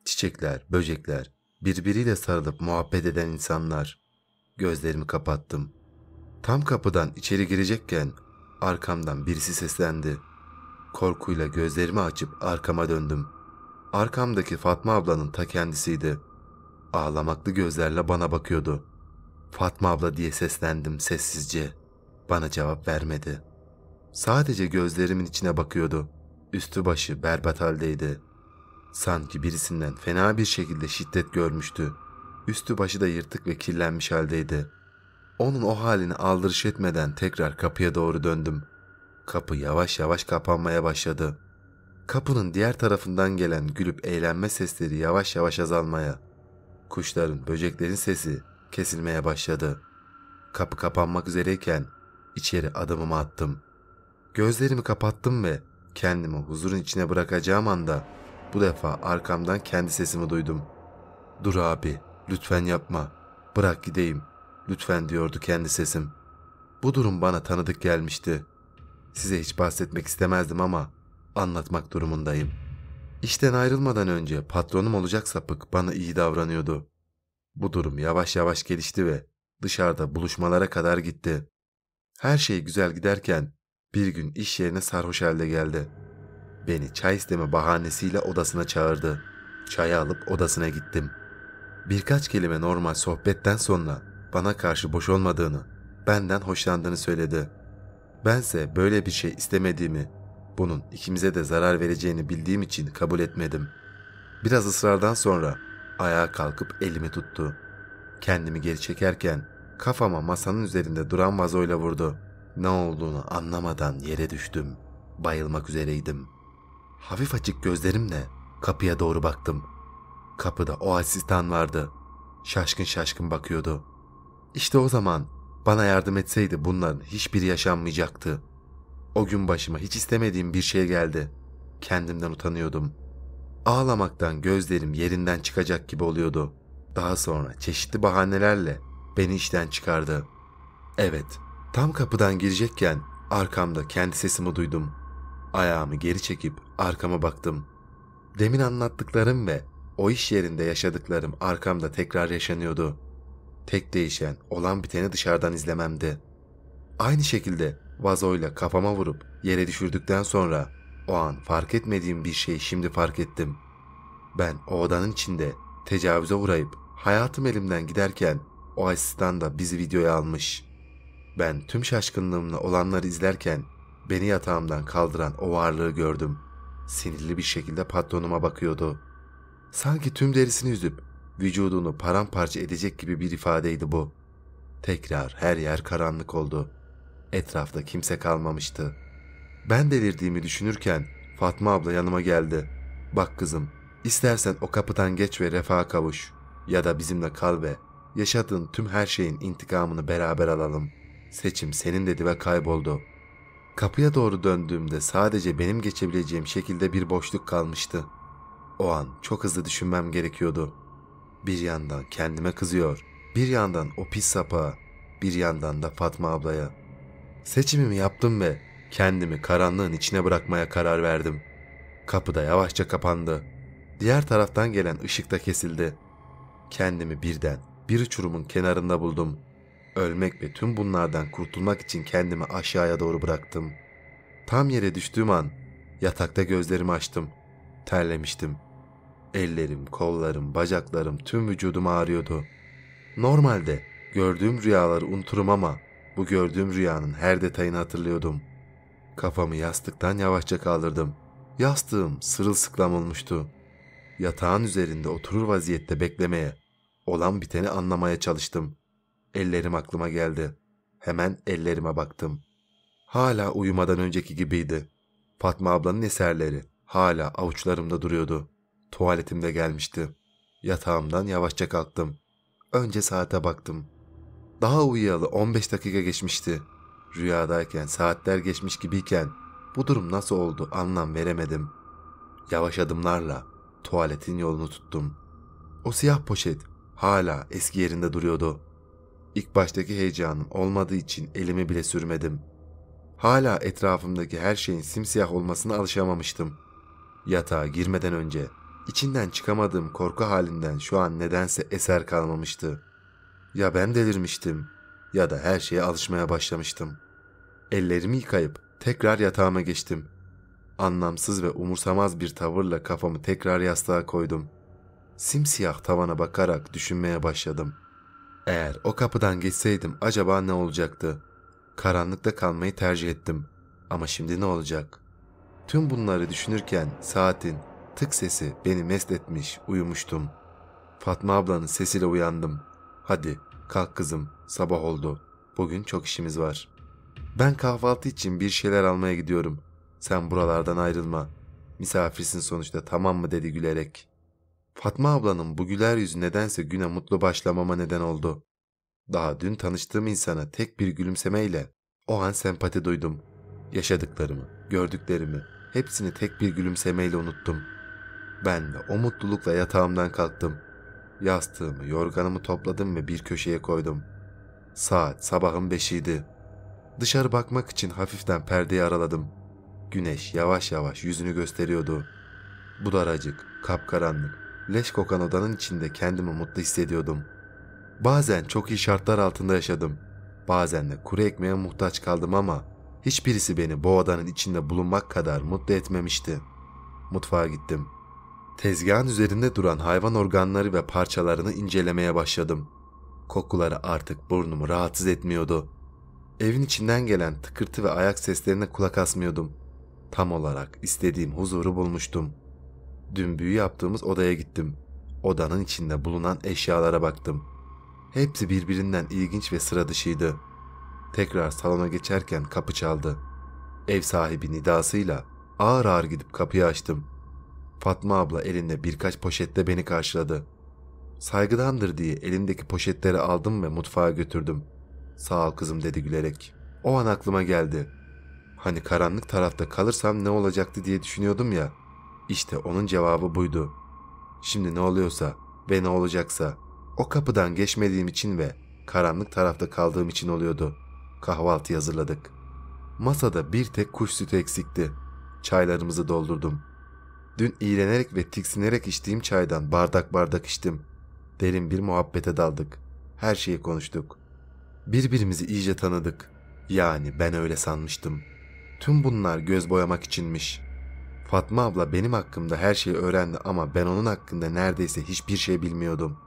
Çiçekler, böcekler, birbiriyle sarılıp muhabbet eden insanlar. Gözlerimi kapattım. Tam kapıdan içeri girecekken arkamdan birisi seslendi. Korkuyla gözlerimi açıp arkama döndüm. Arkamdaki Fatma ablanın ta kendisiydi. Ağlamaklı gözlerle bana bakıyordu. Fatma abla diye seslendim sessizce. Bana cevap vermedi.'' Sadece gözlerimin içine bakıyordu. Üstü başı berbat haldeydi. Sanki birisinden fena bir şekilde şiddet görmüştü. Üstü başı da yırtık ve kirlenmiş haldeydi. Onun o halini aldırış etmeden tekrar kapıya doğru döndüm. Kapı yavaş yavaş kapanmaya başladı. Kapının diğer tarafından gelen gülüp eğlenme sesleri yavaş yavaş azalmaya, kuşların, böceklerin sesi kesilmeye başladı. Kapı kapanmak üzereyken içeri adımımı attım. Gözlerimi kapattım ve kendimi huzurun içine bırakacağım anda bu defa arkamdan kendi sesimi duydum. Dur abi, lütfen yapma. Bırak gideyim. Lütfen diyordu kendi sesim. Bu durum bana tanıdık gelmişti. Size hiç bahsetmek istemezdim ama anlatmak durumundayım. İşten ayrılmadan önce patronum olacak sapık bana iyi davranıyordu. Bu durum yavaş yavaş gelişti ve dışarıda buluşmalara kadar gitti. Her şey güzel giderken bir gün iş yerine sarhoş halde geldi. Beni çay isteme bahanesiyle odasına çağırdı. Çayı alıp odasına gittim. Birkaç kelime normal sohbetten sonra bana karşı boş olmadığını, benden hoşlandığını söyledi. Bense böyle bir şey istemediğimi, bunun ikimize de zarar vereceğini bildiğim için kabul etmedim. Biraz ısrardan sonra ayağa kalkıp elimi tuttu. Kendimi geri çekerken kafama masanın üzerinde duran vazoyla vurdu. Ne olduğunu anlamadan yere düştüm. Bayılmak üzereydim. Hafif açık gözlerimle kapıya doğru baktım. Kapıda o asistan vardı. Şaşkın şaşkın bakıyordu. İşte o zaman bana yardım etseydi bunların hiçbiri yaşanmayacaktı. O gün başıma hiç istemediğim bir şey geldi. Kendimden utanıyordum. Ağlamaktan gözlerim yerinden çıkacak gibi oluyordu. Daha sonra çeşitli bahanelerle beni işten çıkardı. Evet, Tam kapıdan girecekken arkamda kendi sesimi duydum. Ayağımı geri çekip arkama baktım. Demin anlattıklarım ve o iş yerinde yaşadıklarım arkamda tekrar yaşanıyordu. Tek değişen olan biteni dışarıdan izlememdi. Aynı şekilde vazoyla kafama vurup yere düşürdükten sonra o an fark etmediğim bir şeyi şimdi fark ettim. Ben o odanın içinde tecavüze uğrayıp hayatım elimden giderken o asistan da bizi videoya almış.'' Ben tüm şaşkınlığımla olanları izlerken beni yatağımdan kaldıran o varlığı gördüm. Sinirli bir şekilde patronuma bakıyordu. Sanki tüm derisini üzüp vücudunu paramparça edecek gibi bir ifadeydi bu. Tekrar her yer karanlık oldu. Etrafta kimse kalmamıştı. Ben delirdiğimi düşünürken Fatma abla yanıma geldi. Bak kızım, istersen o kapıdan geç ve refaha kavuş. Ya da bizimle kal ve yaşadığın tüm her şeyin intikamını beraber alalım.'' Seçim senin dedi ve kayboldu. Kapıya doğru döndüğümde sadece benim geçebileceğim şekilde bir boşluk kalmıştı. O an çok hızlı düşünmem gerekiyordu. Bir yandan kendime kızıyor, bir yandan o pis sapa, bir yandan da Fatma ablaya. Seçimimi yaptım ve kendimi karanlığın içine bırakmaya karar verdim. Kapı da yavaşça kapandı. Diğer taraftan gelen ışık da kesildi. Kendimi birden bir uçurumun kenarında buldum. Ölmek ve tüm bunlardan kurtulmak için kendimi aşağıya doğru bıraktım. Tam yere düştüğüm an yatakta gözlerimi açtım. Terlemiştim. Ellerim, kollarım, bacaklarım, tüm vücudum ağrıyordu. Normalde gördüğüm rüyaları unuturum ama bu gördüğüm rüyanın her detayını hatırlıyordum. Kafamı yastıktan yavaşça kaldırdım. Yastığım sırılsıklam olmuştu. Yatağın üzerinde oturur vaziyette beklemeye, olan biteni anlamaya çalıştım. Ellerim aklıma geldi. Hemen ellerime baktım. Hala uyumadan önceki gibiydi. Fatma ablanın eserleri hala avuçlarımda duruyordu. Tuvaletim gelmişti. Yatağımdan yavaşça kalktım. Önce saate baktım. Daha uyuyalı 15 dakika geçmişti. Rüyadayken saatler geçmiş gibiyken bu durum nasıl oldu anlam veremedim. Yavaş adımlarla tuvaletin yolunu tuttum. O siyah poşet hala eski yerinde duruyordu. İlk baştaki heyecanım olmadığı için elimi bile sürmedim. Hala etrafımdaki her şeyin simsiyah olmasına alışamamıştım. Yatağa girmeden önce içinden çıkamadığım korku halinden şu an nedense eser kalmamıştı. Ya ben delirmiştim ya da her şeye alışmaya başlamıştım. Ellerimi yıkayıp tekrar yatağıma geçtim. Anlamsız ve umursamaz bir tavırla kafamı tekrar yastığa koydum. Simsiyah tavana bakarak düşünmeye başladım.'' Eğer o kapıdan geçseydim acaba ne olacaktı? Karanlıkta kalmayı tercih ettim. Ama şimdi ne olacak? Tüm bunları düşünürken saatin tık sesi beni mest etmiş, uyumuştum. Fatma ablanın sesiyle uyandım. Hadi kalk kızım, sabah oldu. Bugün çok işimiz var. Ben kahvaltı için bir şeyler almaya gidiyorum. Sen buralardan ayrılma. Misafirsin sonuçta tamam mı dedi gülerek.'' Fatma ablanın bu güler yüzü nedense güne mutlu başlamama neden oldu. Daha dün tanıştığım insana tek bir gülümsemeyle o an sempati duydum. Yaşadıklarımı, gördüklerimi hepsini tek bir gülümsemeyle unuttum. Ben de o mutlulukla yatağımdan kalktım. Yastığımı, yorganımı topladım ve bir köşeye koydum. Saat sabahın beşiydi. Dışarı bakmak için hafiften perdeyi araladım. Güneş yavaş yavaş yüzünü gösteriyordu. Budaracık, kapkaranlık, leş kokan odanın içinde kendimi mutlu hissediyordum. Bazen çok iyi şartlar altında yaşadım. Bazen de kuru ekmeğe muhtaç kaldım ama hiçbirisi beni bu odanın içinde bulunmak kadar mutlu etmemişti. Mutfağa gittim. Tezgahın üzerinde duran hayvan organları ve parçalarını incelemeye başladım. Kokuları artık burnumu rahatsız etmiyordu. Evin içinden gelen tıkırtı ve ayak seslerine kulak asmıyordum. Tam olarak istediğim huzuru bulmuştum.'' Dün büyü yaptığımız odaya gittim. Odanın içinde bulunan eşyalara baktım. Hepsi birbirinden ilginç ve sıra dışıydı. Tekrar salona geçerken kapı çaldı. Ev sahibi nidasıyla ağır ağır gidip kapıyı açtım. Fatma abla elinde birkaç poşette beni karşıladı. Saygıdandır diye elimdeki poşetleri aldım ve mutfağa götürdüm. Sağ ol kızım dedi gülerek. O an aklıma geldi. Hani karanlık tarafta kalırsam ne olacaktı diye düşünüyordum ya.'' İşte onun cevabı buydu. Şimdi ne oluyorsa ve ne olacaksa o kapıdan geçmediğim için ve karanlık tarafta kaldığım için oluyordu. Kahvaltı hazırladık. Masada bir tek kuş sütü eksikti. Çaylarımızı doldurdum. Dün iğrenerek ve tiksinerek içtiğim çaydan bardak bardak içtim. Derin bir muhabbete daldık. Her şeyi konuştuk. Birbirimizi iyice tanıdık. Yani ben öyle sanmıştım. Tüm bunlar göz boyamak içinmiş. Fatma abla benim hakkımda her şeyi öğrendi ama ben onun hakkında neredeyse hiçbir şey bilmiyordum.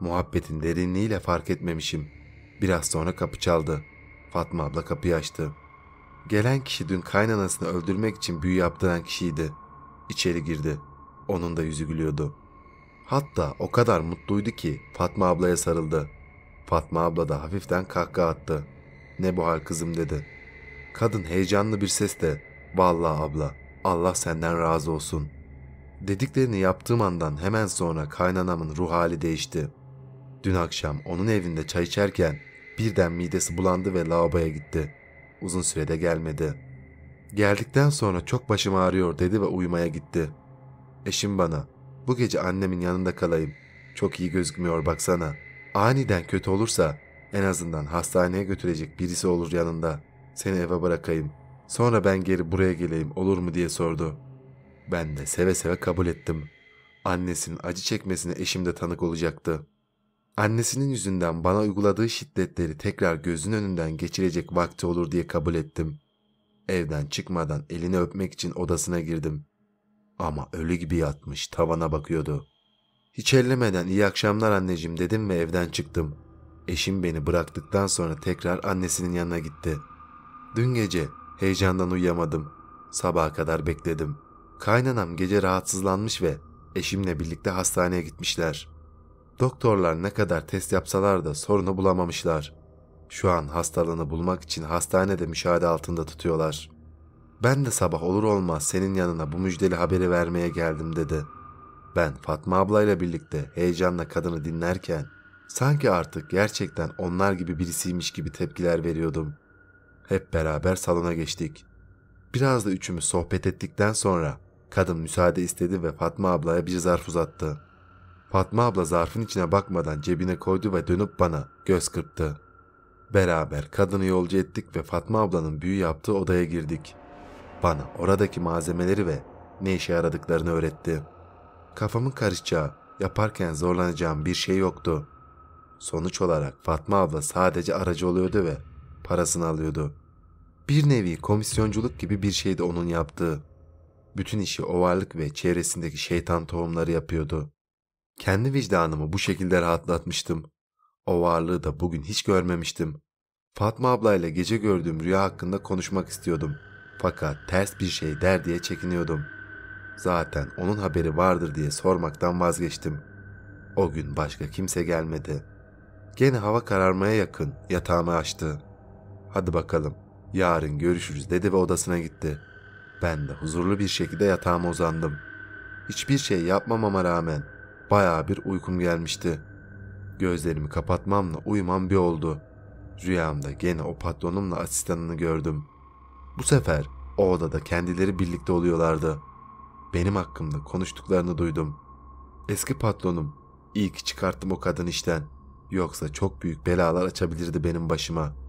Muhabbetin derinliğiyle fark etmemişim. Biraz sonra kapı çaldı. Fatma abla kapıyı açtı. Gelen kişi dün kaynanasını öldürmek için büyü yaptıran kişiydi. İçeri girdi. Onun da yüzü gülüyordu. Hatta o kadar mutluydu ki Fatma ablaya sarıldı. Fatma abla da hafiften kahkaha attı. Ne bu hal kızım dedi. Kadın heyecanlı bir sesle "Vallahi abla Allah senden razı olsun. Dediklerini yaptığım andan hemen sonra kaynanamın ruh hali değişti. Dün akşam onun evinde çay içerken birden midesi bulandı ve lavaboya gitti. Uzun sürede gelmedi. Geldikten sonra çok başım ağrıyor dedi ve uyumaya gitti. Eşim bana bu gece annemin yanında kalayım. Çok iyi gözükmüyor baksana. Aniden kötü olursa en azından hastaneye götürecek birisi olur yanında. Seni eve bırakayım.'' Sonra ben geri buraya geleyim olur mu diye sordu. Ben de seve seve kabul ettim. Annesinin acı çekmesine eşim de tanık olacaktı. Annesinin yüzünden bana uyguladığı şiddetleri tekrar gözün önünden geçirecek vakti olur diye kabul ettim. Evden çıkmadan elini öpmek için odasına girdim. Ama ölü gibi yatmış tavana bakıyordu. Hiç ellemeden iyi akşamlar anneciğim dedim ve evden çıktım. Eşim beni bıraktıktan sonra tekrar annesinin yanına gitti. Dün gece Heyecandan uyuyamadım. Sabaha kadar bekledim. Kaynanam gece rahatsızlanmış ve eşimle birlikte hastaneye gitmişler. Doktorlar ne kadar test yapsalar da sorunu bulamamışlar. Şu an hastalığını bulmak için hastanede müşahede altında tutuyorlar. Ben de sabah olur olmaz senin yanına bu müjdeli haberi vermeye geldim dedi. Ben Fatma ablayla birlikte heyecanla kadını dinlerken sanki artık gerçekten onlar gibi birisiymiş gibi tepkiler veriyordum.'' Hep beraber salona geçtik. Biraz da üçümüz sohbet ettikten sonra kadın müsaade istedi ve Fatma ablaya bir zarf uzattı. Fatma abla zarfın içine bakmadan cebine koydu ve dönüp bana göz kırptı. Beraber kadını yolcu ettik ve Fatma ablanın büyü yaptığı odaya girdik. Bana oradaki malzemeleri ve ne işe yaradıklarını öğretti. Kafamın karışacağı, yaparken zorlanacağım bir şey yoktu. Sonuç olarak Fatma abla sadece aracı oluyordu ve parasını alıyordu. Bir nevi komisyonculuk gibi bir şeydi onun yaptığı. Bütün işi o varlık ve çevresindeki şeytan tohumları yapıyordu. Kendi vicdanımı bu şekilde rahatlatmıştım. O varlığı da bugün hiç görmemiştim. Fatma ablayla gece gördüğüm rüya hakkında konuşmak istiyordum. Fakat ters bir şey der diye çekiniyordum. Zaten onun haberi vardır diye sormaktan vazgeçtim. O gün başka kimse gelmedi. Gene hava kararmaya yakın yatağımı açtı. Hadi bakalım yarın görüşürüz dedi ve odasına gitti. Ben de huzurlu bir şekilde yatağıma uzandım. Hiçbir şey yapmamama rağmen baya bir uykum gelmişti. Gözlerimi kapatmamla uyumam bir oldu. Rüyamda gene o patronumla asistanını gördüm. Bu sefer o odada kendileri birlikte oluyorlardı. Benim hakkımda konuştuklarını duydum. Eski patronum, iyi ki çıkarttım o kadın işten. Yoksa çok büyük belalar açabilirdi benim başıma.''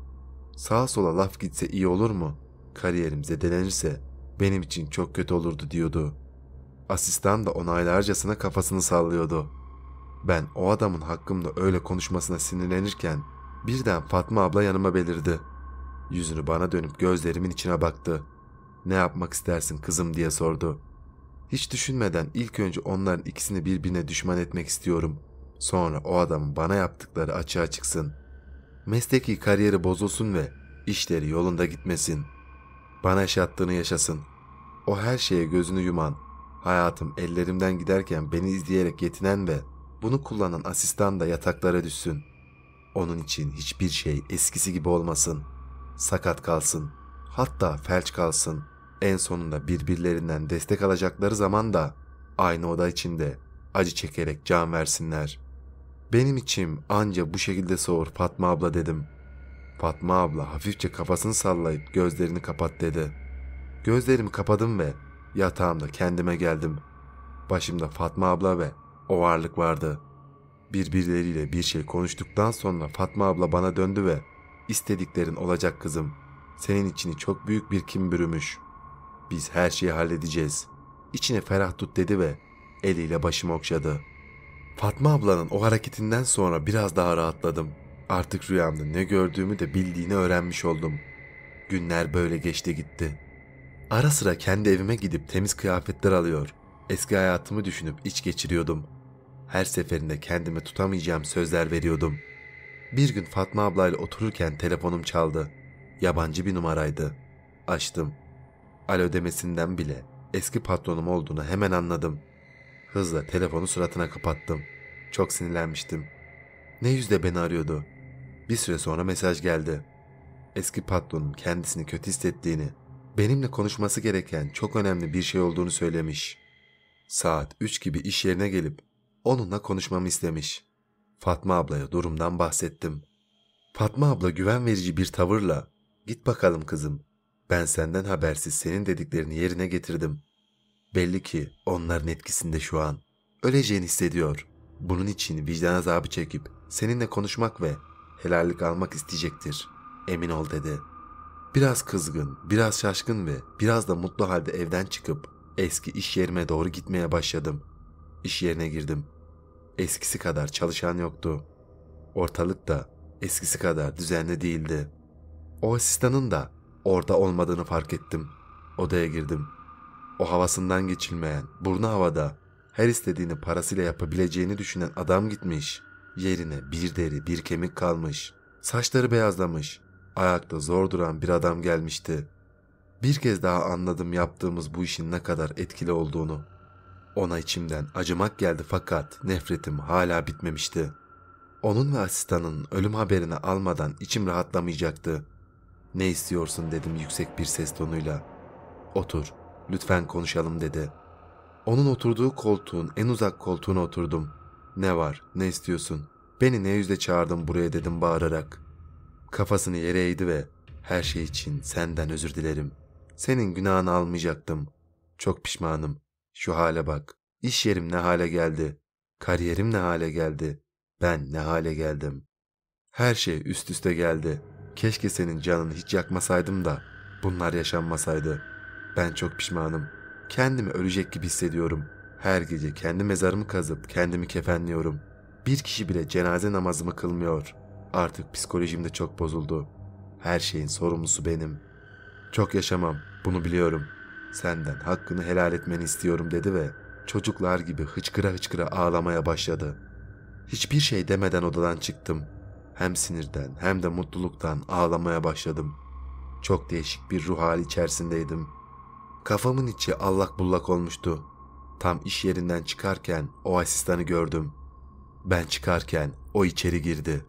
sağa sola laf gitse iyi olur mu? Kariyerim zedelenirse benim için çok kötü olurdu diyordu. Asistan da onaylarcasına kafasını sallıyordu. Ben o adamın hakkımda öyle konuşmasına sinirlenirken birden Fatma abla yanıma belirdi. Yüzünü bana dönüp gözlerimin içine baktı. Ne yapmak istersin kızım diye sordu. Hiç düşünmeden ilk önce onların ikisini birbirine düşman etmek istiyorum. Sonra o adamın bana yaptıkları açığa çıksın.'' mesleki kariyeri bozulsun ve işleri yolunda gitmesin. Bana yaşattığını yaşasın. O her şeye gözünü yuman, hayatım ellerimden giderken beni izleyerek yetinen ve bunu kullanan asistan da yataklara düşsün. Onun için hiçbir şey eskisi gibi olmasın. Sakat kalsın. Hatta felç kalsın. En sonunda birbirlerinden destek alacakları zaman da aynı oda içinde acı çekerek can versinler.'' Benim içim anca bu şekilde soğur Fatma abla dedim. Fatma abla hafifçe kafasını sallayıp gözlerini kapat dedi. Gözlerimi kapadım ve yatağımda kendime geldim. Başımda Fatma abla ve o varlık vardı. Birbirleriyle bir şey konuştuktan sonra Fatma abla bana döndü ve istediklerin olacak kızım. Senin içini çok büyük bir kim bürümüş. Biz her şeyi halledeceğiz. İçine ferah tut dedi ve eliyle başımı okşadı.'' Fatma ablanın o hareketinden sonra biraz daha rahatladım. Artık rüyamda ne gördüğümü de bildiğini öğrenmiş oldum. Günler böyle geçti gitti. Ara sıra kendi evime gidip temiz kıyafetler alıyor. Eski hayatımı düşünüp iç geçiriyordum. Her seferinde kendime tutamayacağım sözler veriyordum. Bir gün Fatma ablayla otururken telefonum çaldı. Yabancı bir numaraydı. Açtım. Alo demesinden bile eski patronum olduğunu hemen anladım. Hızla telefonu suratına kapattım. Çok sinirlenmiştim. Ne yüzde beni arıyordu? Bir süre sonra mesaj geldi. Eski patronun kendisini kötü hissettiğini, benimle konuşması gereken çok önemli bir şey olduğunu söylemiş. Saat 3 gibi iş yerine gelip onunla konuşmamı istemiş. Fatma ablaya durumdan bahsettim. Fatma abla güven verici bir tavırla "Git bakalım kızım. Ben senden habersiz senin dediklerini yerine getirdim. Belli ki onların etkisinde şu an. Öleceğini hissediyor. Bunun için vicdan azabı çekip seninle konuşmak ve helallik almak isteyecektir. Emin ol dedi. Biraz kızgın, biraz şaşkın ve biraz da mutlu halde evden çıkıp eski iş yerime doğru gitmeye başladım. İş yerine girdim. Eskisi kadar çalışan yoktu. Ortalık da eskisi kadar düzenli değildi. O asistanın da orada olmadığını fark ettim. Odaya girdim. O havasından geçilmeyen, burnu havada, her istediğini parasıyla yapabileceğini düşünen adam gitmiş. Yerine bir deri bir kemik kalmış. Saçları beyazlamış. Ayakta zor duran bir adam gelmişti. Bir kez daha anladım yaptığımız bu işin ne kadar etkili olduğunu. Ona içimden acımak geldi fakat nefretim hala bitmemişti. Onun ve asistanın ölüm haberini almadan içim rahatlamayacaktı. Ne istiyorsun dedim yüksek bir ses tonuyla. Otur, Lütfen konuşalım dedi. Onun oturduğu koltuğun en uzak koltuğuna oturdum. Ne var, ne istiyorsun? Beni ne yüzle çağırdın buraya dedim bağırarak. Kafasını yere eğdi ve her şey için senden özür dilerim. Senin günahını almayacaktım. Çok pişmanım. Şu hale bak. İş yerim ne hale geldi. Kariyerim ne hale geldi. Ben ne hale geldim. Her şey üst üste geldi. Keşke senin canını hiç yakmasaydım da bunlar yaşanmasaydı. Ben çok pişmanım. Kendimi ölecek gibi hissediyorum. Her gece kendi mezarımı kazıp kendimi kefenliyorum. Bir kişi bile cenaze namazımı kılmıyor. Artık psikolojim de çok bozuldu. Her şeyin sorumlusu benim. Çok yaşamam, bunu biliyorum. Senden hakkını helal etmeni istiyorum dedi ve çocuklar gibi hıçkıra hıçkıra ağlamaya başladı. Hiçbir şey demeden odadan çıktım. Hem sinirden hem de mutluluktan ağlamaya başladım. Çok değişik bir ruh hali içerisindeydim.'' Kafamın içi allak bullak olmuştu. Tam iş yerinden çıkarken o asistanı gördüm. Ben çıkarken o içeri girdi.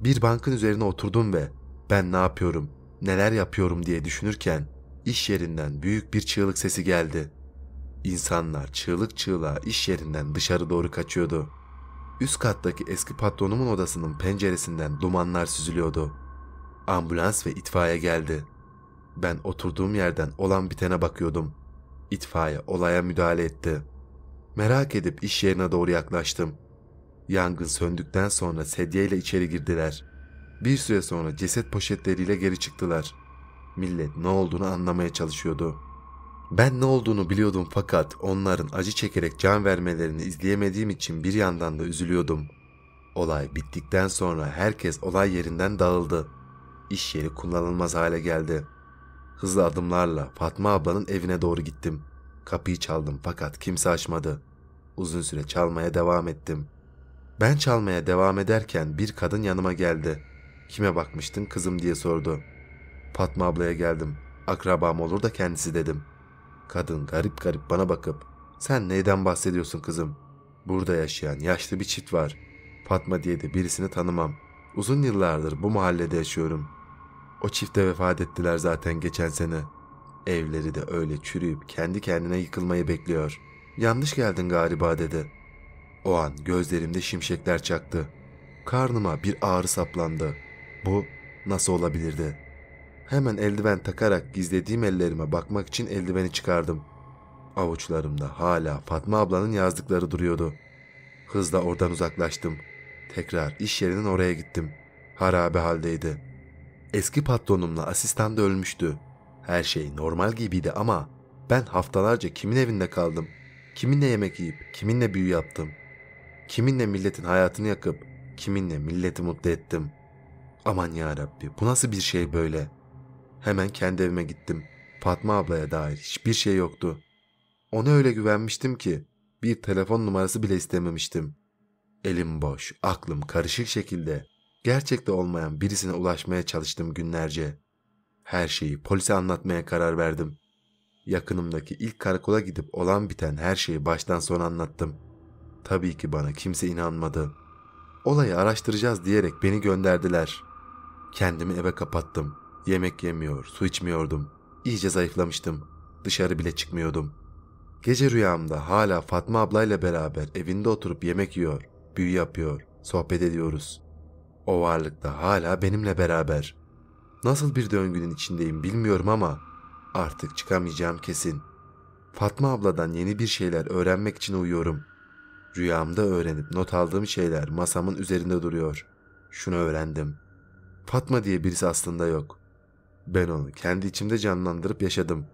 Bir bankın üzerine oturdum ve ben ne yapıyorum, neler yapıyorum diye düşünürken iş yerinden büyük bir çığlık sesi geldi. İnsanlar çığlık çığlığa iş yerinden dışarı doğru kaçıyordu. Üst kattaki eski patronumun odasının penceresinden dumanlar süzülüyordu. Ambulans ve itfaiye geldi. Ben oturduğum yerden olan bitene bakıyordum. İtfaiye olaya müdahale etti. Merak edip iş yerine doğru yaklaştım. Yangın söndükten sonra sedyeyle içeri girdiler. Bir süre sonra ceset poşetleriyle geri çıktılar. Millet ne olduğunu anlamaya çalışıyordu. Ben ne olduğunu biliyordum fakat onların acı çekerek can vermelerini izleyemediğim için bir yandan da üzülüyordum. Olay bittikten sonra herkes olay yerinden dağıldı. İş yeri kullanılmaz hale geldi. Hızlı adımlarla Fatma ablanın evine doğru gittim. Kapıyı çaldım fakat kimse açmadı. Uzun süre çalmaya devam ettim. Ben çalmaya devam ederken bir kadın yanıma geldi. Kime bakmıştın kızım diye sordu. Fatma ablaya geldim. Akrabam olur da kendisi dedim. Kadın garip garip bana bakıp sen neyden bahsediyorsun kızım? Burada yaşayan yaşlı bir çift var. Fatma diye de birisini tanımam. Uzun yıllardır bu mahallede yaşıyorum. O çifte vefat ettiler zaten geçen sene. Evleri de öyle çürüyüp kendi kendine yıkılmayı bekliyor. Yanlış geldin galiba dedi. O an gözlerimde şimşekler çaktı. Karnıma bir ağrı saplandı. Bu nasıl olabilirdi? Hemen eldiven takarak gizlediğim ellerime bakmak için eldiveni çıkardım. Avuçlarımda hala Fatma ablanın yazdıkları duruyordu. Hızla oradan uzaklaştım. Tekrar iş yerinin oraya gittim. Harabe haldeydi.'' Eski patronumla asistan da ölmüştü. Her şey normal gibiydi ama ben haftalarca kimin evinde kaldım? Kiminle yemek yiyip kiminle büyü yaptım? Kiminle milletin hayatını yakıp kiminle milleti mutlu ettim? Aman ya Rabbi bu nasıl bir şey böyle? Hemen kendi evime gittim. Fatma ablaya dair hiçbir şey yoktu. Ona öyle güvenmiştim ki bir telefon numarası bile istememiştim. Elim boş, aklım karışık şekilde gerçekte olmayan birisine ulaşmaya çalıştım günlerce. Her şeyi polise anlatmaya karar verdim. Yakınımdaki ilk karakola gidip olan biten her şeyi baştan sona anlattım. Tabii ki bana kimse inanmadı. Olayı araştıracağız diyerek beni gönderdiler. Kendimi eve kapattım. Yemek yemiyor, su içmiyordum. İyice zayıflamıştım. Dışarı bile çıkmıyordum. Gece rüyamda hala Fatma ablayla beraber evinde oturup yemek yiyor, büyü yapıyor, sohbet ediyoruz. O varlık da hala benimle beraber. Nasıl bir döngünün içindeyim bilmiyorum ama artık çıkamayacağım kesin. Fatma abladan yeni bir şeyler öğrenmek için uyuyorum. Rüyamda öğrenip not aldığım şeyler masamın üzerinde duruyor. Şunu öğrendim. Fatma diye birisi aslında yok. Ben onu kendi içimde canlandırıp yaşadım.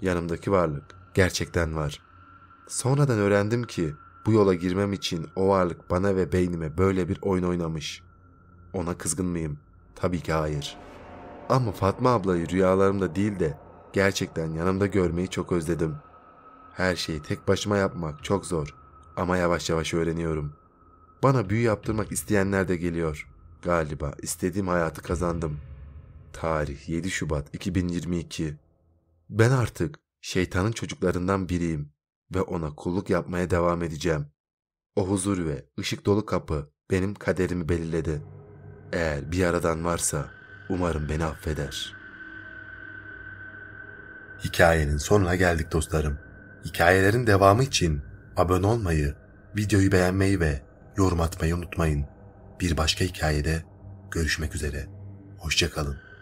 Yanımdaki varlık gerçekten var. Sonradan öğrendim ki bu yola girmem için o varlık bana ve beynime böyle bir oyun oynamış. Ona kızgın mıyım? Tabii ki hayır. Ama Fatma ablayı rüyalarımda değil de gerçekten yanımda görmeyi çok özledim. Her şeyi tek başıma yapmak çok zor ama yavaş yavaş öğreniyorum. Bana büyü yaptırmak isteyenler de geliyor. Galiba istediğim hayatı kazandım. Tarih 7 Şubat 2022. Ben artık şeytanın çocuklarından biriyim ve ona kulluk yapmaya devam edeceğim. O huzur ve ışık dolu kapı benim kaderimi belirledi.'' Eğer bir aradan varsa umarım beni affeder. Hikayenin sonuna geldik dostlarım. Hikayelerin devamı için abone olmayı, videoyu beğenmeyi ve yorum atmayı unutmayın. Bir başka hikayede görüşmek üzere. Hoşçakalın.